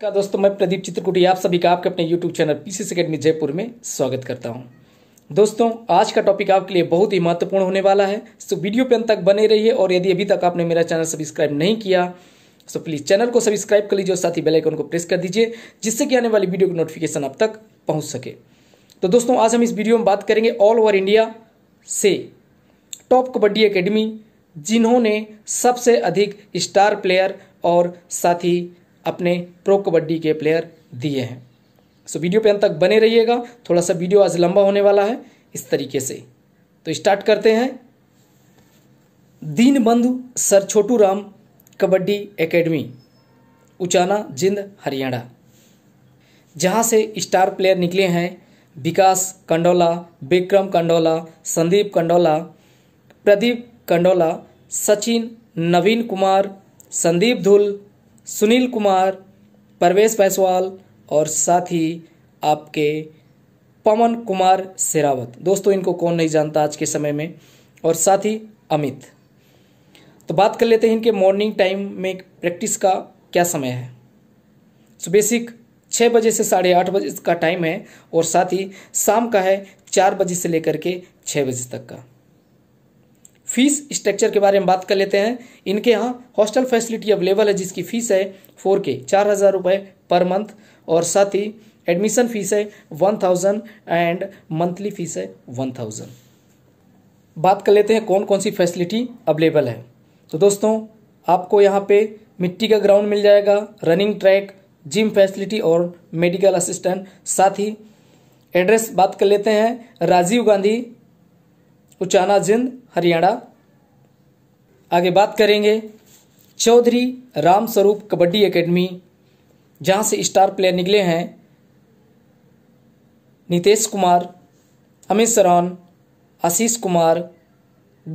का दोस्तों मैं प्रदीप चित्रकूटी आप सभी का आपके अपने YouTube channel P C academy Jaipur में स्वागत करता हूं दोस्तों आज का टॉपिक आपके लिए बहुत ही महत्वपूर्ण होने वाला है सो वीडियो पे अंत तक बने रहिए और यदि अभी तक आपने मेरा चैनल सब्सक्राइब नहीं किया सो प्लीज़ चैनल को सब्सक्राइब कर लीजिए और साथ ही बेलाइकन को प्रेस कर दीजिए जिससे कि आने वाली वीडियो की नोटिफिकेशन आप तक पहुँच सके तो दोस्तों आज हम इस वीडियो में बात करेंगे ऑल ओवर इंडिया से टॉप कबड्डी अकेडमी जिन्होंने सबसे अधिक स्टार प्लेयर और साथ ही अपने प्रो कबड्डी के प्लेयर दिए हैं सो वीडियो पे अंत तक बने रहिएगा थोड़ा सा वीडियो आज लंबा होने वाला है इस तरीके से तो स्टार्ट करते हैं दीनबंधु सर छोटू राम कबड्डी एकेडमी उचाना जिंद हरियाणा जहां से स्टार प्लेयर निकले हैं विकास कंडोला विक्रम कंडोला संदीप कंडोला प्रदीप कंडोला सचिन नवीन कुमार संदीप धुल सुनील कुमार परवेश पैसवाल और साथ ही आपके पवन कुमार शेरावत दोस्तों इनको कौन नहीं जानता आज के समय में और साथ ही अमित तो बात कर लेते हैं इनके मॉर्निंग टाइम में प्रैक्टिस का क्या समय है सो बेसिक छः बजे से साढ़े आठ बजे का टाइम है और साथ ही शाम का है चार बजे से लेकर के छः बजे तक का फीस स्ट्रक्चर के बारे में बात कर लेते हैं इनके यहाँ हॉस्टल फैसिलिटी अवेलेबल है जिसकी फ़ीस है फोर के चार हज़ार रुपये पर मंथ और साथ ही एडमिशन फ़ीस है one thousand and monthly fees है वन थाउजेंड बात कर लेते हैं कौन कौन सी फैसिलिटी अवेलेबल है तो दोस्तों आपको यहाँ पे मिट्टी का ग्राउंड मिल जाएगा रनिंग ट्रैक जिम फैसिलिटी और मेडिकल असिस्टेंट साथ ही एड्रेस बात कर लेते हैं राजीव गांधी उचाना जिंद हरियाणा आगे बात करेंगे चौधरी राम स्वरूप कबड्डी एकेडमी जहां से स्टार प्लेयर निकले हैं नितेश कुमार अमित सरौन आशीष कुमार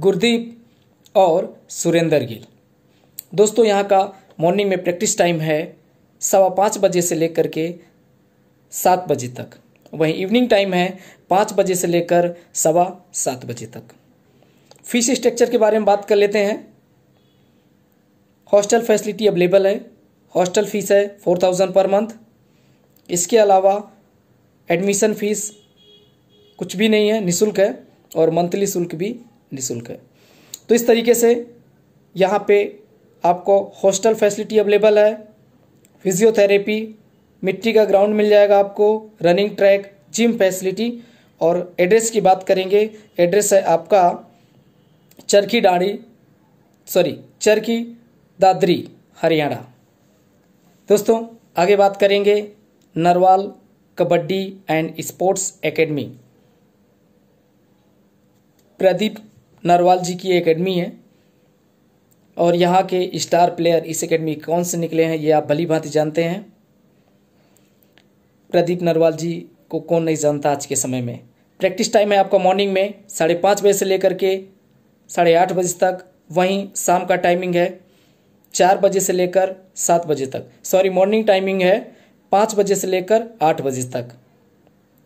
गुरदीप और सुरेंद्र गिल दोस्तों यहां का मॉर्निंग में प्रैक्टिस टाइम है सवा पाँच बजे से लेकर के सात बजे तक वहीं इवनिंग टाइम है पाँच बजे से लेकर सवा सात बजे तक फीस स्ट्रक्चर के बारे में बात कर लेते हैं हॉस्टल फैसिलिटी अवेलेबल है हॉस्टल फीस है फोर थाउजेंड पर मंथ इसके अलावा एडमिशन फीस कुछ भी नहीं है निशुल्क है और मंथली शुल्क भी निशुल्क है तो इस तरीके से यहाँ पे आपको हॉस्टल फैसिलिटी अवेलेबल है फिजियोथेरेपी मिट्टी का ग्राउंड मिल जाएगा आपको रनिंग ट्रैक जिम फैसिलिटी और एड्रेस की बात करेंगे एड्रेस है आपका चरखी डाड़ी सॉरी चरखी दादरी हरियाणा दोस्तों आगे बात करेंगे Narwal kabaddi and sports academy Pradeep Narwal ji की एकेडमी है और यहाँ के स्टार प्लेयर इस एकेडमी कौन से निकले हैं ये आप भली भांति जानते हैं प्रदीप नरवाल जी को कौन नहीं जानता आज के समय में प्रैक्टिस टाइम है आपका मॉर्निंग में साढ़े पाँच बजे से लेकर के साढ़े आठ बजे तक वहीं शाम का टाइमिंग है चार बजे से लेकर सात बजे तक सॉरी मॉर्निंग टाइमिंग है पाँच बजे से लेकर आठ बजे तक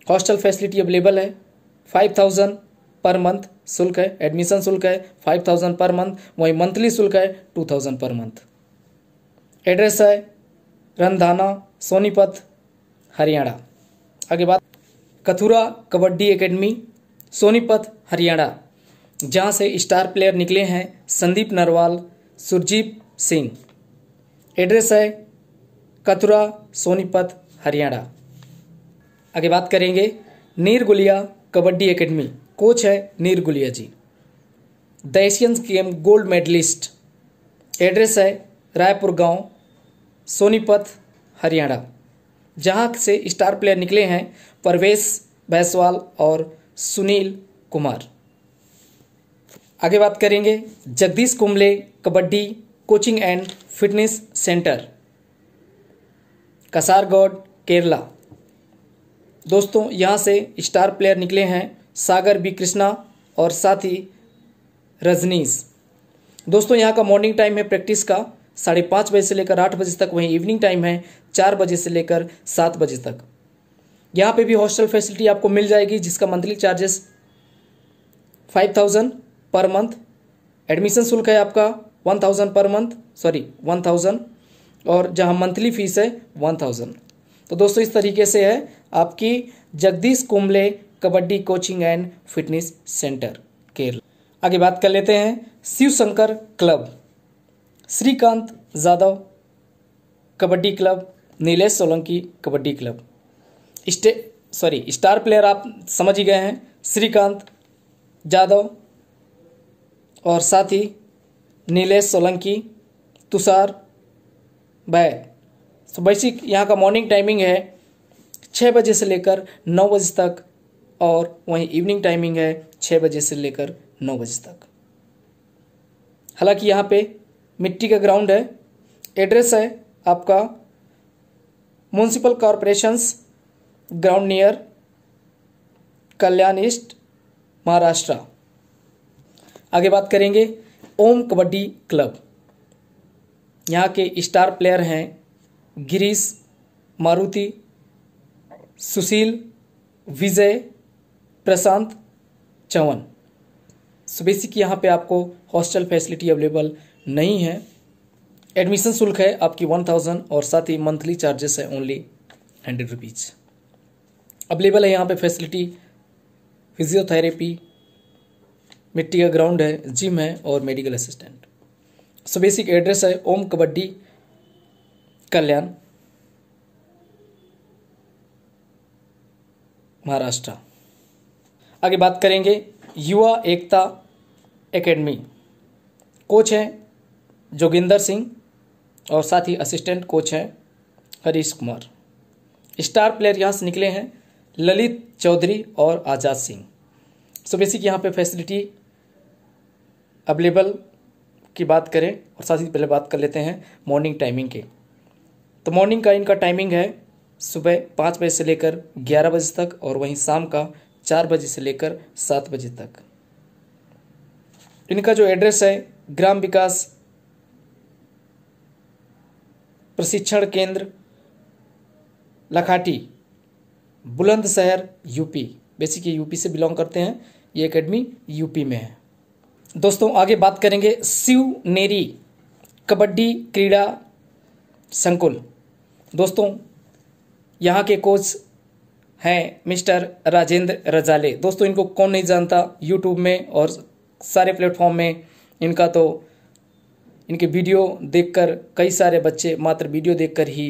हॉस्टल फैसिलिटी अवेलेबल है फाइव थाउजेंड पर मंथ शुल्क है एडमिशन शुल्क है फाइव थाउजेंड पर मंथ वहीं मंथली शुल्क है two thousand per month address है रंधाना सोनीपत हरियाणा आगे बात कथुरा कबड्डी एकेडमी सोनीपत हरियाणा जहां से स्टार प्लेयर निकले हैं संदीप नरवाल सुरजीत सिंह एड्रेस है कथुरा सोनीपत हरियाणा आगे बात करेंगे नीरगुलिया कबड्डी एकेडमी कोच है Neergulia ji the Asian game gold medalist address है रायपुर गांव सोनीपत हरियाणा जहां से स्टार प्लेयर निकले हैं परवेश बैसवाल और सुनील कुमार आगे बात करेंगे Jagdish Kumble kabaddi coaching and fitness centre Kasaragod Kerala दोस्तों यहाँ से स्टार प्लेयर निकले हैं सागर बी कृष्णा और साथ ही रजनीश दोस्तों यहाँ का मॉर्निंग टाइम है प्रैक्टिस का साढ़े पाँच बजे से लेकर आठ बजे तक वहीं इवनिंग टाइम है चार बजे से लेकर सात बजे तक यहाँ पे भी हॉस्टल फैसिलिटी आपको मिल जाएगी जिसका monthly charges five thousand per month admission शुल्क है आपका one thousand per month sorry one thousand और जहाँ मंथली फीस है वन थाउजेंड तो दोस्तों इस तरीके से है आपकी Jagdish Kumble kabaddi coaching and fitness centre Kerala आगे बात कर लेते हैं Shiv Shankar club Shrikant Yadav kabaddi club Nilesh Solanki kabaddi club stay sorry star player आप समझ ही गए हैं श्रीकांत यादव और साथ ही नीलेश सोलंकी तुषार बै तो बेसिक यहाँ का मॉर्निंग टाइमिंग है छः बजे से लेकर नौ बजे तक और वहीं इवनिंग टाइमिंग है छः बजे से लेकर नौ बजे तक हालांकि यहाँ पे मिट्टी का ग्राउंड है एड्रेस है आपका municipal corporations ground near Kalyan east Maharashtra आगे बात करेंगे ओम कबड्डी क्लब यहाँ के स्टार प्लेयर हैं गिरीश मारुति सुशील विजय प्रशांत चवन सो बेसिक यहाँ पे आपको हॉस्टल फैसिलिटी अवेलेबल नहीं है एडमिशन शुल्क है आपकी वन थाउजेंड और साथ ही मंथली चार्जेस है ओनली हंड्रेड रुपीज़ अवेलेबल है यहाँ पे फैसिलिटी फिजियोथेरेपी मिट्टी का ग्राउंड है जिम है और medical assistant so basic address है ओम कबड्डी कल्याण महाराष्ट्र आगे बात करेंगे युवा एकता एकेडमी कोच हैं जोगिंदर सिंह और साथ ही असिस्टेंट कोच हैं हरीश कुमार स्टार प्लेयर यहाँ से निकले हैं ललित चौधरी और आज़ाद सिंह सो बेसिक यहाँ पे फैसिलिटी अवेलेबल की बात करें और साथ ही पहले बात कर लेते हैं मॉर्निंग टाइमिंग के तो मॉर्निंग का इनका टाइमिंग है सुबह पाँच बजे से लेकर ग्यारह बजे तक और वहीं शाम का चार बजे से लेकर सात बजे तक इनका जो एड्रेस है ग्राम विकास प्रशिक्षण केंद्र लखाटी बुलंदशहर यूपी बेसिक ये यूपी से बिलोंग करते हैं ये एकेडमी यूपी में है दोस्तों आगे बात करेंगे शिव नेरी कबड्डी क्रीड़ा संकुल दोस्तों यहाँ के कोच हैं मिस्टर राजेंद्र रजाले दोस्तों इनको कौन नहीं जानता यूट्यूब में और सारे प्लेटफॉर्म में इनका तो इनके वीडियो देखकर कई सारे बच्चे मात्र वीडियो देखकर ही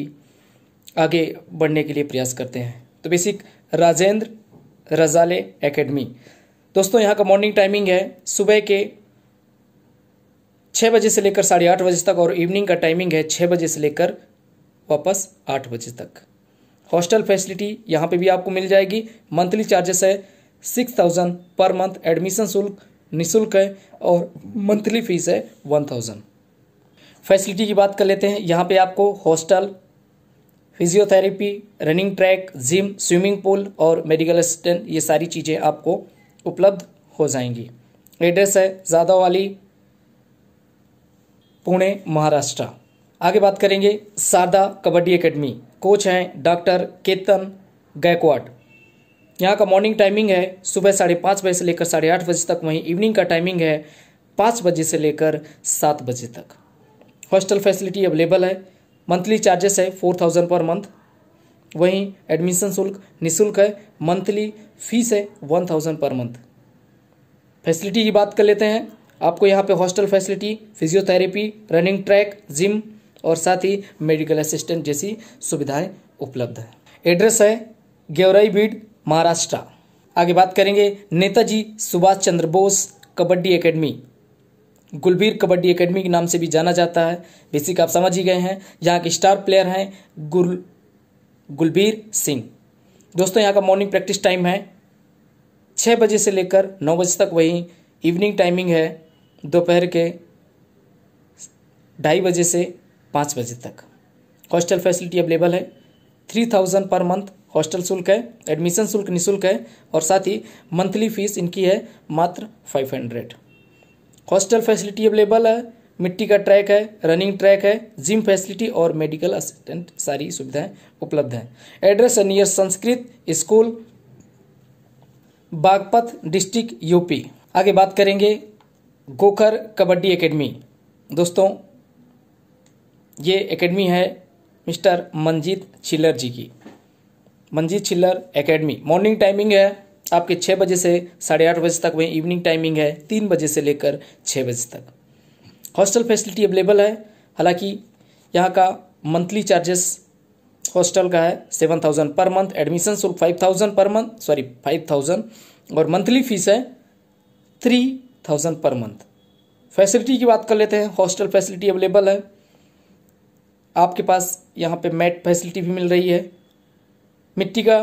आगे बढ़ने के लिए प्रयास करते हैं तो बेसिक राजेंद्र रजाले एकेडमी दोस्तों यहाँ का मॉर्निंग टाइमिंग है सुबह के छः बजे से लेकर साढ़े आठ बजे तक और इवनिंग का टाइमिंग है छः बजे से लेकर वापस आठ बजे तक हॉस्टल फैसिलिटी यहाँ पे भी आपको मिल जाएगी मंथली चार्जेस है six thousand per month admission शुल्क निःशुल्क है और मंथली फीस है वन थाउजेंड फैसिलिटी की बात कर लेते हैं यहाँ पे आपको hostel physiotherapy running track gym swimming pool और मेडिकल असिस्टेंट ये सारी चीज़ें आपको उपलब्ध हो जाएंगी एड्रेस है ज़्यादा वाली पुणे महाराष्ट्र आगे बात करेंगे सादा कबड्डी एकेडमी कोच हैं डॉक्टर केतन गायकवाड़ यहाँ का मॉर्निंग टाइमिंग है सुबह साढ़े पाँच बजे से लेकर साढ़े आठ बजे तक वहीं इवनिंग का टाइमिंग है पाँच बजे से लेकर सात बजे तक हॉस्टल फैसिलिटी अवेलेबल है मंथली चार्जेस है फोर थाउजेंड पर मंथ वहीं एडमिशन शुल्क निःशुल्क है मंथली फीस है one thousand per month facility की बात कर लेते हैं आपको यहाँ पे hostel facility physiotherapy running track gym और साथ ही मेडिकल असिस्टेंट जैसी सुविधाएं उपलब्ध है एड्रेस है गेवराई बीड महाराष्ट्र आगे बात करेंगे नेताजी सुभाष चंद्र बोस कबड्डी एकेडमी गुलबीर कबड्डी एकेडमी के नाम से भी जाना जाता है बेसिक आप समझ ही गए हैं यहाँ के स्टार प्लेयर हैं गुल गुलबीर सिंह दोस्तों यहाँ का मॉर्निंग प्रैक्टिस टाइम है छः बजे से लेकर नौ बजे तक वहीं इवनिंग टाइमिंग है दोपहर के ढाई बजे से पाँच बजे तक हॉस्टल फैसिलिटी अवेलेबल है three thousand per month hostel शुल्क है एडमिशन शुल्क निःशुल्क है और साथ ही मंथली फीस इनकी है मात्र five hundred hostel facility available है मिट्टी का ट्रैक है रनिंग ट्रैक है जिम फैसिलिटी और मेडिकल असिस्टेंट सारी सुविधाएं उपलब्ध हैं एड्रेस है near Sanskrit school Baghpat district UP आगे बात करेंगे गोखर कबड्डी एकेडमी दोस्तों ये एकेडमी है मिस्टर मंजीत छिल्लर जी की Manjeet Chhillar academy morning timing है आपके छः बजे से साढ़े आठ बजे तक वहीं इवनिंग टाइमिंग है तीन बजे से लेकर छः बजे तक हॉस्टल फैसिलिटी अवेलेबल है हालांकि यहाँ का मंथली चार्जेस हॉस्टल का है seven thousand per month admission शुल्क five thousand per month sorry five thousand और मंथली फीस है three thousand per month facility की बात कर लेते हैं हॉस्टल फैसिलिटी अवेलेबल है आपके पास यहाँ पे मैट फैसिलिटी भी मिल रही है मिट्टी का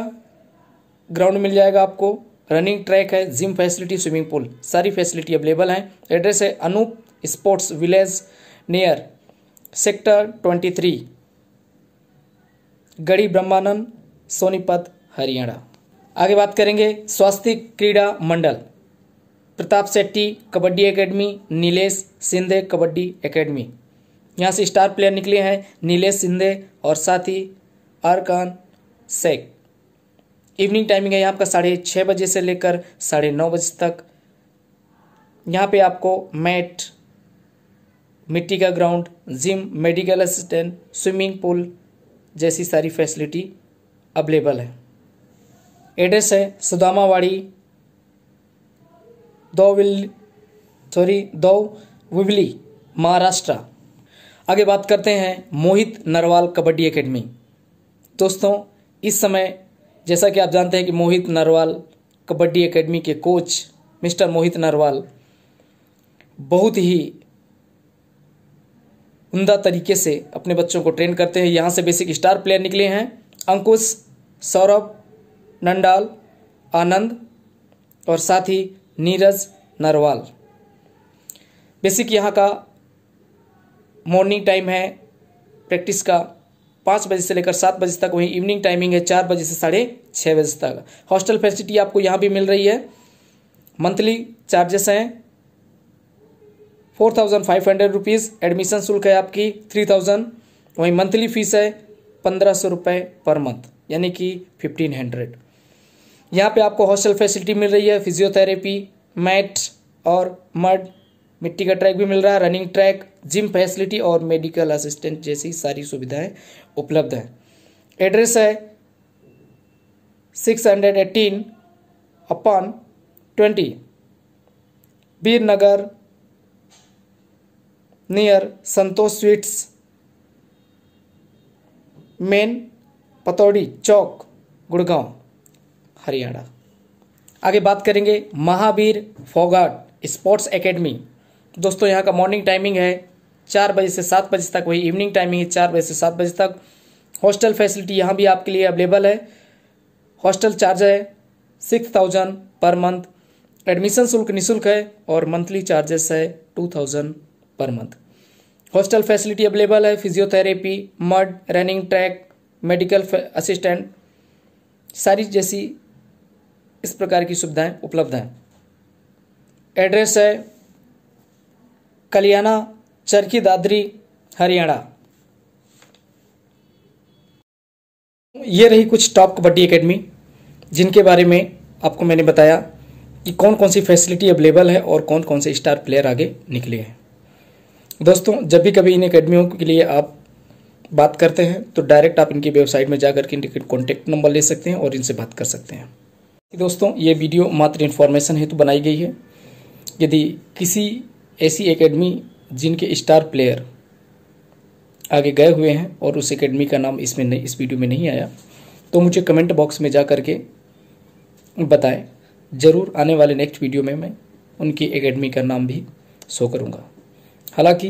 ग्राउंड मिल जाएगा आपको रनिंग ट्रैक है जिम फैसिलिटी स्विमिंग पूल सारी फैसिलिटी अवेलेबल हैं एड्रेस है Anoop sports village near sector twenty three Garhi Brahmanand Sonipat Haryana आगे बात करेंगे स्वास्थ्य क्रीड़ा मंडल प्रताप सेट्टी कबड्डी एकेडमी नीलेश सिंधे कबड्डी एकेडमी यहाँ से स्टार प्लेयर निकले हैं नीलेश सिंधे और साथ ही अरकान शेख इवनिंग टाइमिंग है यहाँ का साढ़े छः बजे से लेकर साढ़े नौ बजे तक यहाँ पे आपको मैट मिट्टी का ground gym medical assistant swimming pool जैसी सारी फैसिलिटी अवेलेबल है एड्रेस है सुदामावाड़ी दोविल सॉरी दो विवली महाराष्ट्र आगे बात करते हैं मोहित नरवाल कबड्डी एकेडमी दोस्तों इस समय जैसा कि आप जानते हैं कि मोहित नरवाल कबड्डी एकेडमी के कोच मिस्टर मोहित नरवाल बहुत ही उमदा तरीके से अपने बच्चों को ट्रेन करते हैं यहाँ से बेसिक स्टार प्लेयर निकले हैं अंकुश सौरभ नंडाल आनंद और साथ ही नीरज नरवाल बेसिक यहाँ का मॉर्निंग टाइम है प्रैक्टिस का पाँच बजे से लेकर सात बजे तक वहीं इवनिंग टाइमिंग है चार बजे से साढ़े छः बजे तक हॉस्टल फैसिलिटी आपको यहाँ भी मिल रही है मंथली चार्जेस हैं four thousand five hundred rupees admission शुल्क है आपकी थ्री थाउजेंड वहीं मंथली फीस है पंद्रह सौ रुपये पर मंथ यानी कि फिफ्टीन हंड्रेड यहाँ पर आपको हॉस्टल फैसिलिटी मिल रही है फिजियोथेरेपी मैट और मड मिट्टी का ट्रैक भी मिल रहा है रनिंग ट्रैक जिम फैसिलिटी और मेडिकल असिस्टेंट जैसी सारी सुविधाएं उपलब्ध हैं एड्रेस है six hundred eighteen upon twenty Bir Nagar near Santosh sweets main Pataudi Chowk Gurgaon Haryana आगे बात करेंगे महावीर फोगाट स्पोर्ट्स एकेडमी तो दोस्तों यहाँ का मॉर्निंग टाइमिंग है चार बजे से सात बजे तक वही इवनिंग टाइमिंग है चार बजे से सात बजे तक हॉस्टल फैसिलिटी यहाँ भी आपके लिए अवेलेबल है हॉस्टल चार्ज है six thousand per month admission शुल्क निःशुल्क है और मंथली चार्जेस है two thousand per month hostel facility available है physiotherapy mud running track medical assistant सारी जैसी इस प्रकार की सुविधाएं उपलब्ध हैं एड्रेस है कलियाना चरखी दादरी हरियाणा ये रही कुछ टॉप कबड्डी एकेडमी जिनके बारे में आपको मैंने बताया कि कौन कौन सी फैसिलिटी अवेलेबल है और कौन कौन से स्टार प्लेयर आगे निकले हैं दोस्तों जब भी कभी इन अकेडमियों के लिए आप बात करते हैं तो डायरेक्ट आप इनकी वेबसाइट में जाकर के इनके कॉन्टैक्ट नंबर ले सकते हैं और इनसे बात कर सकते हैं दोस्तों ये वीडियो मात्र इन्फॉर्मेशन हेतु तो बनाई गई है यदि किसी ऐसी एकेडमी जिनके स्टार प्लेयर आगे गए हुए हैं और उस एकेडमी का नाम इसमें नहीं इस वीडियो में नहीं आया तो मुझे कमेंट बॉक्स में जा करके बताएं ज़रूर आने वाले नेक्स्ट वीडियो में मैं उनकी एकेडमी का नाम भी शो करूँगा हालांकि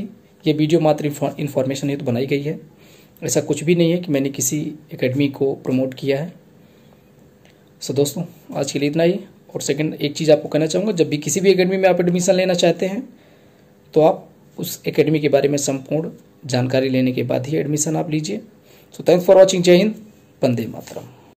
ये वीडियो मात्र इन्फॉर्मेशन हेतु तो बनाई गई है ऐसा कुछ भी नहीं है कि मैंने किसी एकेडमी को प्रमोट किया है सो दोस्तों आज के लिए इतना ही और सेकंड एक चीज़ आपको कहना चाहूँगा जब भी किसी भी एकेडमी में आप एडमिशन लेना चाहते हैं तो आप उस एकेडमी के बारे में संपूर्ण जानकारी लेने के बाद ही एडमिशन आप लीजिए सो थैंक्स फॉर वॉचिंग जय हिंद वंदे मातरम